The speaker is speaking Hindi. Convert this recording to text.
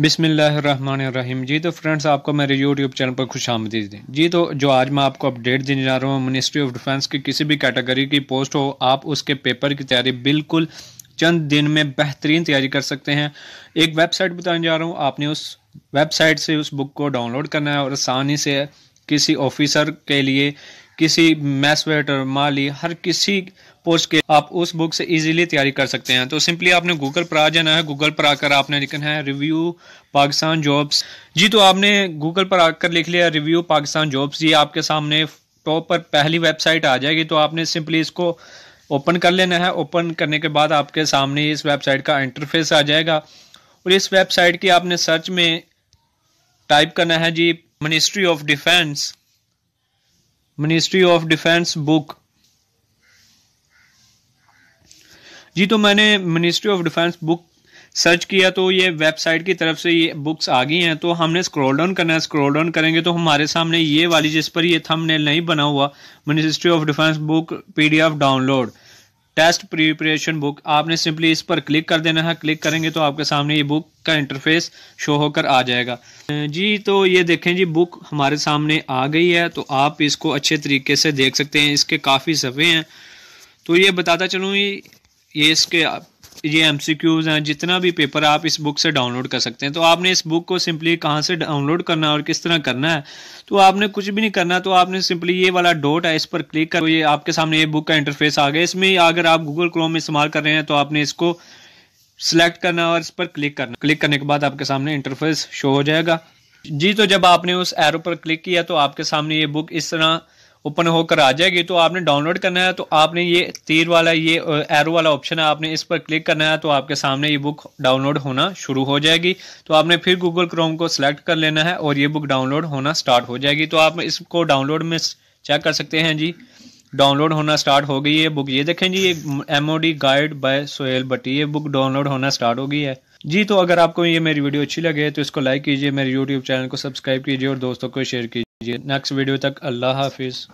बिसमीम जी तो फ्रेंड्स आपको मेरे यूट्यूब चैनल पर खुश आमदी दें जी तो जो आज मैं आपको अपडेट देने जा रहा हूँ मिनिस्ट्री ऑफ डिफेंस की किसी भी कैटेगरी की पोस्ट हो आप उसके पेपर की तैयारी बिल्कुल चंद दिन में बेहतरीन तैयारी कर सकते हैं एक वेबसाइट बताने जा रहा हूँ आपने उस वेबसाइट से उस बुक को डाउनलोड करना है और आसानी से किसी ऑफिसर के लिए किसी मैसवेटर माली हर किसी पोस्ट के आप उस बुक से इजीली तैयारी कर सकते हैं तो सिंपली आपने गूगल पर आ जाना है गूगल पर आकर आपने लिखना है रिव्यू पाकिस्तान जॉब्स जी तो आपने गूगल पर आकर लिख लिया रिव्यू पाकिस्तान जॉब्स ये आपके सामने टॉप पर पहली वेबसाइट आ जाएगी तो आपने सिंपली इसको ओपन कर लेना है ओपन करने के बाद आपके सामने इस वेबसाइट का इंटरफेस आ जाएगा और इस वेबसाइट की आपने सर्च में टाइप करना है जी ministry of defence ministry of defence book जी तो मैंने ministry of defence book search किया तो ये वेबसाइट की तरफ से ये बुक्स आ गई हैं तो हमने स्क्रॉल डाउन करना है स्क्रॉल डाउन करेंगे तो हमारे सामने ये वाली जिस पर ये थंबनेल नहीं बना हुआ ministry of defence book PDF download test preparation book आपने सिंपली इस पर क्लिक कर देना है क्लिक करेंगे तो आपके सामने ये बुक का इंटरफेस शो होकर आ जाएगा जी तो ये देखें जी बुक हमारे सामने आ गई है तो आप इसको अच्छे तरीके से देख सकते हैं इसके काफ़ी सफ़े हैं तो ये बताता चलूँ ये इसके ये एम हैं जितना भी पेपर आप इस बुक से डाउनलोड कर सकते हैं तो आपने इस बुक को सिंपली कहाँ से डाउनलोड करना है और किस तरह करना है तो आपने कुछ भी नहीं करना तो आपने सिंपली ये वाला डॉट है इस पर क्लिक कर तो ये आपके सामने ये बुक का इंटरफेस आ गया इसमें अगर आप गूगल क्रोम में इस्तेमाल कर रहे हैं तो आपने इसको सिलेक्ट करना और इस पर क्लिक करना क्लिक करने के बाद आपके सामने इंटरफेस शो हो जाएगा जी तो जब आपने उस एरो पर क्लिक किया तो आपके सामने ये बुक इस तरह ओपन होकर आ जाएगी तो आपने डाउनलोड करना है तो आपने ये तीर वाला ये एरो वाला ऑप्शन है आपने इस पर क्लिक करना है तो आपके सामने ये बुक डाउनलोड होना शुरू हो जाएगी तो आपने फिर गूगल क्रोम को सिलेक्ट कर लेना है और ये बुक डाउनलोड होना स्टार्ट हो जाएगी तो आप इसको डाउनलोड में चेक कर सकते हैं जी डाउनलोड होना स्टार्ट हो गई है बुक ये देखें जी ये एम गाइड बाय सोहेल बटी ये बुक डाउनलोड होना स्टार्ट हो गई है जी तो अगर आपको ये मेरी वीडियो अच्छी लगे तो इसको लाइक कीजिए मेरे यूट्यूब चैनल को सब्सक्राइब कीजिए और दोस्तों को शेयर कीजिए नेक्स्ट वीडियो तक अल्लाह हाफिज़